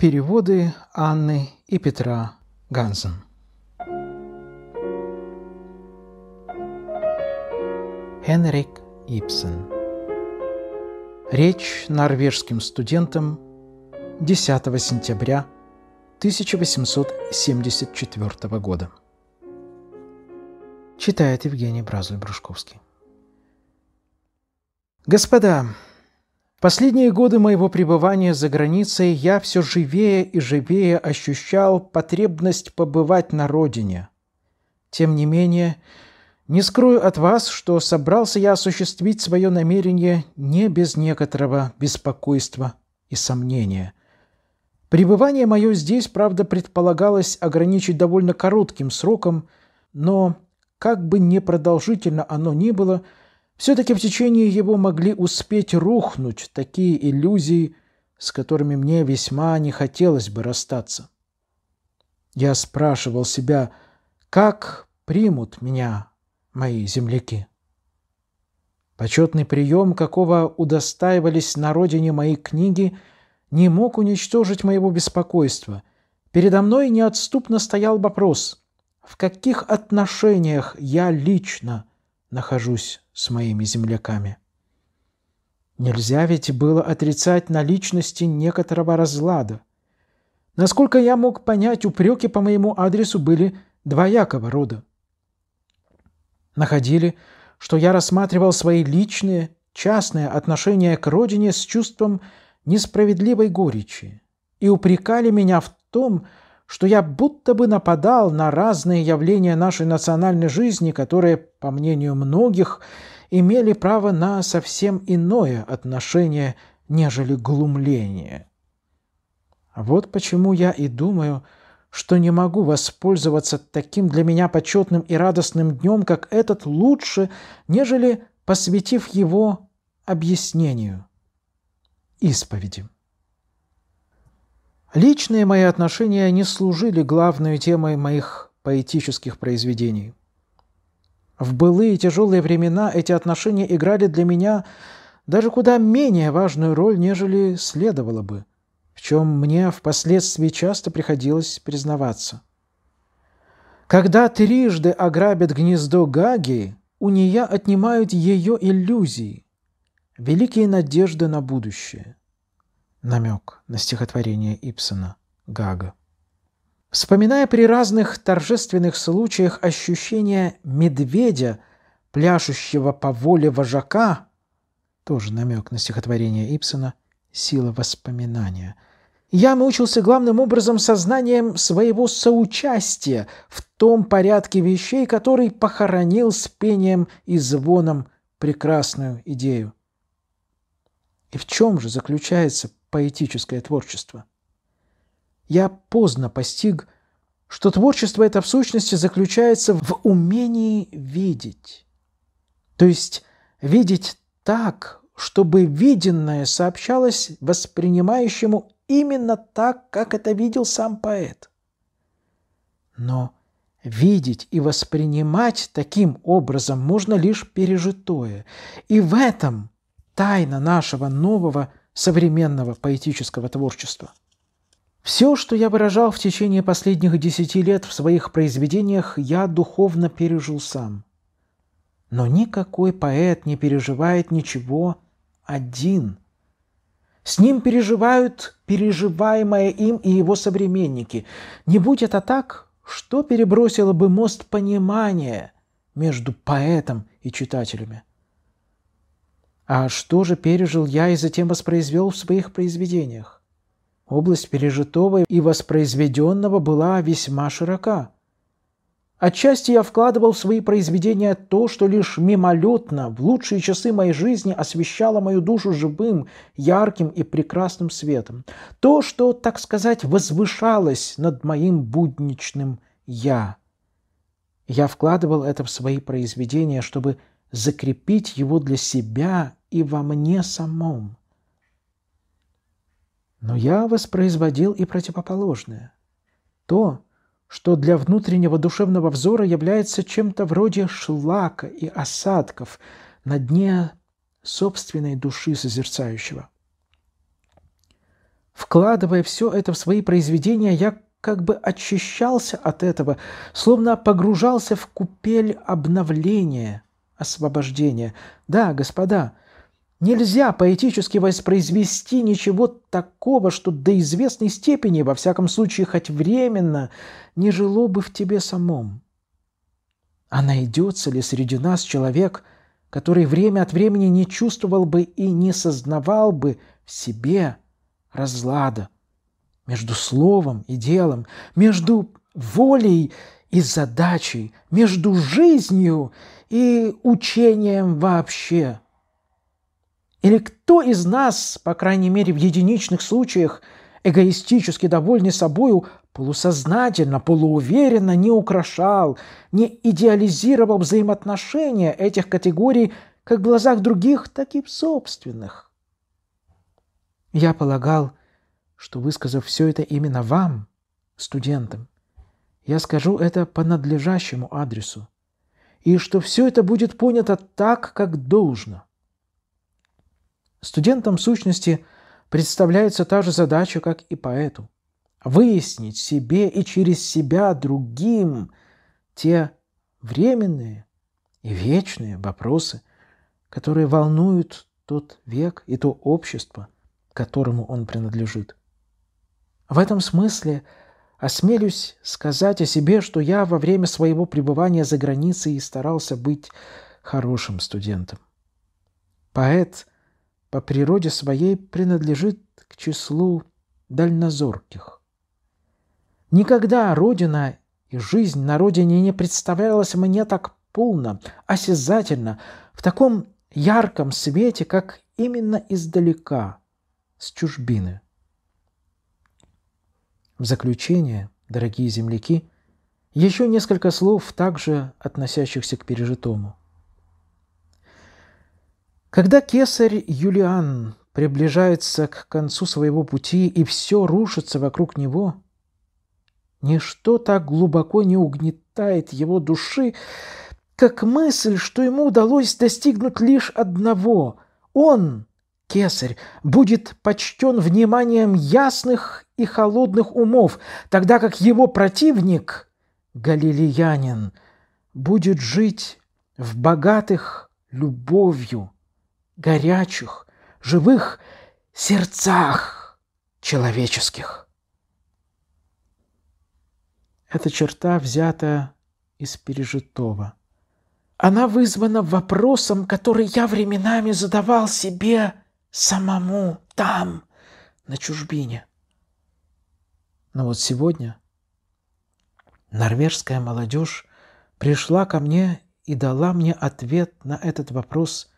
Переводы Анны и Петра Гансен. Хенрик Ипсен. Речь норвежским студентам 10 сентября 1874 года. Читает Евгений Бразуль-Брушковский. Господа, Последние годы моего пребывания за границей я все живее и живее ощущал потребность побывать на родине. Тем не менее, не скрою от вас, что собрался я осуществить свое намерение не без некоторого беспокойства и сомнения. Пребывание мое здесь, правда, предполагалось ограничить довольно коротким сроком, но, как бы непродолжительно оно ни было, – все-таки в течение его могли успеть рухнуть такие иллюзии, с которыми мне весьма не хотелось бы расстаться. Я спрашивал себя, как примут меня мои земляки. Почетный прием, какого удостаивались на родине мои книги, не мог уничтожить моего беспокойства. Передо мной неотступно стоял вопрос, в каких отношениях я лично нахожусь с моими земляками. Нельзя ведь было отрицать наличности некоторого разлада. Насколько я мог понять, упреки по моему адресу были двоякого рода. Находили, что я рассматривал свои личные, частные отношения к родине с чувством несправедливой горечи и упрекали меня в том, что что я будто бы нападал на разные явления нашей национальной жизни, которые, по мнению многих, имели право на совсем иное отношение, нежели глумление. Вот почему я и думаю, что не могу воспользоваться таким для меня почетным и радостным днем, как этот, лучше, нежели посвятив его объяснению, исповеди. Личные мои отношения не служили главной темой моих поэтических произведений. В былые тяжелые времена эти отношения играли для меня даже куда менее важную роль, нежели следовало бы, в чем мне впоследствии часто приходилось признаваться. Когда трижды ограбят гнездо Гаги, у нее отнимают ее иллюзии, великие надежды на будущее намек на стихотворение Ипсона «Гага». Вспоминая при разных торжественных случаях ощущение медведя, пляшущего по воле вожака, тоже намек на стихотворение Ипсона «Сила воспоминания», я мучился главным образом сознанием своего соучастия в том порядке вещей, который похоронил с пением и звоном прекрасную идею. И в чем же заключается поэтическое творчество. Я поздно постиг, что творчество это в сущности заключается в умении видеть. То есть видеть так, чтобы виденное сообщалось воспринимающему именно так, как это видел сам поэт. Но видеть и воспринимать таким образом можно лишь пережитое. И в этом тайна нашего нового современного поэтического творчества. Все, что я выражал в течение последних десяти лет в своих произведениях, я духовно пережил сам. Но никакой поэт не переживает ничего один. С ним переживают переживаемое им и его современники. Не будь это так, что перебросило бы мост понимания между поэтом и читателями? А что же пережил я и затем воспроизвел в своих произведениях? Область пережитого и воспроизведенного была весьма широка. Отчасти я вкладывал в свои произведения то, что лишь мимолетно в лучшие часы моей жизни освещало мою душу живым, ярким и прекрасным светом. То, что, так сказать, возвышалось над моим будничным «я». Я вкладывал это в свои произведения, чтобы закрепить его для себя и во мне самом. Но я воспроизводил и противоположное. То, что для внутреннего душевного взора является чем-то вроде шлака и осадков на дне собственной души созерцающего. Вкладывая все это в свои произведения, я как бы очищался от этого, словно погружался в купель обновления, освобождения. Да, господа, — Нельзя поэтически воспроизвести ничего такого, что до известной степени, во всяком случае, хоть временно, не жило бы в тебе самом. А найдется ли среди нас человек, который время от времени не чувствовал бы и не сознавал бы в себе разлада между словом и делом, между волей и задачей, между жизнью и учением вообще – или кто из нас, по крайней мере в единичных случаях, эгоистически довольный собою, полусознательно, полууверенно не украшал, не идеализировал взаимоотношения этих категорий как в глазах других, так и в собственных. Я полагал, что, высказав все это именно вам, студентам, я скажу это по надлежащему адресу, и что все это будет понято так, как должно. Студентам сущности представляется та же задача, как и поэту – выяснить себе и через себя другим те временные и вечные вопросы, которые волнуют тот век и то общество, которому он принадлежит. В этом смысле осмелюсь сказать о себе, что я во время своего пребывания за границей старался быть хорошим студентом. Поэт – по природе своей принадлежит к числу дальнозорких. Никогда Родина и жизнь на Родине не представлялась мне так полно, осязательно, в таком ярком свете, как именно издалека, с чужбины. В заключение, дорогие земляки, еще несколько слов, также относящихся к пережитому – когда кесарь Юлиан приближается к концу своего пути и все рушится вокруг него, ничто так глубоко не угнетает его души, как мысль, что ему удалось достигнуть лишь одного. Он, кесарь, будет почтен вниманием ясных и холодных умов, тогда как его противник, галилеянин, будет жить в богатых любовью, горячих, живых сердцах человеческих. Эта черта взята из пережитого. Она вызвана вопросом, который я временами задавал себе самому там, на чужбине. Но вот сегодня норвежская молодежь пришла ко мне и дала мне ответ на этот вопрос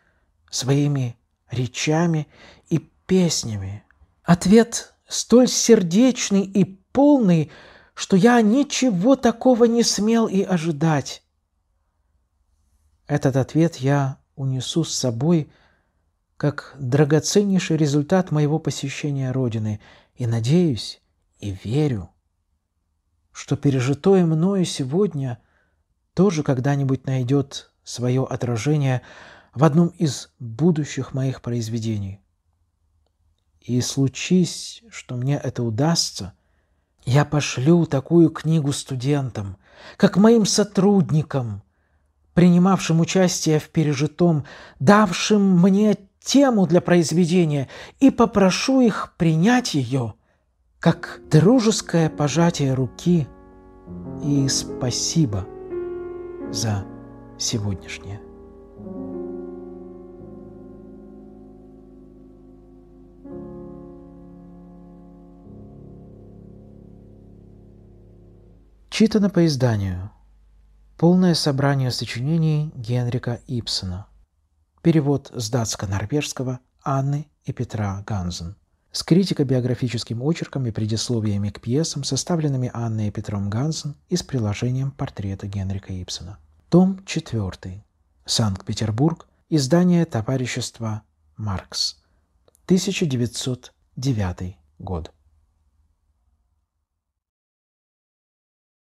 своими речами и песнями. Ответ столь сердечный и полный, что я ничего такого не смел и ожидать. Этот ответ я унесу с собой как драгоценнейший результат моего посещения Родины и надеюсь и верю, что пережитое мною сегодня тоже когда-нибудь найдет свое отражение – в одном из будущих моих произведений. И случись, что мне это удастся, я пошлю такую книгу студентам, как моим сотрудникам, принимавшим участие в пережитом, давшим мне тему для произведения, и попрошу их принять ее, как дружеское пожатие руки и спасибо за сегодняшнее. Читано по изданию. Полное собрание сочинений Генрика Ипсона. Перевод с датско-норвежского Анны и Петра Ганзен. С критико-биографическим очерком и предисловиями к пьесам, составленными Анной и Петром Ганзен, и с приложением портрета Генрика Ипсона. Том 4. Санкт-Петербург. Издание товарищества «Маркс». 1909 год.